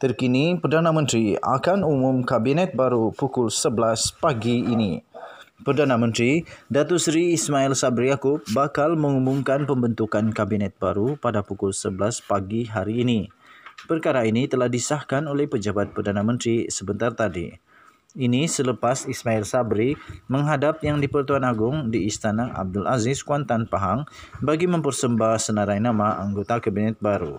terkini Perdana Menteri akan umum kabinet baru pukul 11 pagi ini. Perdana Menteri Datuk Seri Ismail Sabri Yaakob bakal mengumumkan pembentukan kabinet baru pada pukul 11 pagi hari ini. Perkara ini telah disahkan oleh pejabat Perdana Menteri sebentar tadi. Ini selepas Ismail Sabri menghadap Yang di-Pertuan Agong di Istana Abdul Aziz Kuantan Pahang bagi mempersembah senarai nama anggota kabinet baru.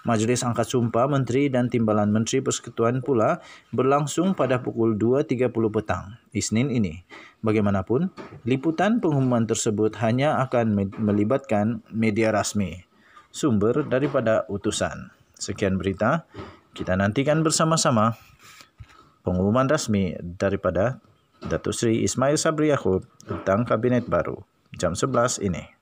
Majlis Angkat Sumpah Menteri dan Timbalan Menteri Persekutuan pula berlangsung pada pukul 2.30 petang Isnin ini. Bagaimanapun, liputan pengumuman tersebut hanya akan melibatkan media rasmi. Sumber daripada utusan. Sekian berita. Kita nantikan bersama-sama pengumuman rasmi daripada Datuk Sri Ismail Sabri Yaakob tentang Kabinet Baru jam 11 ini.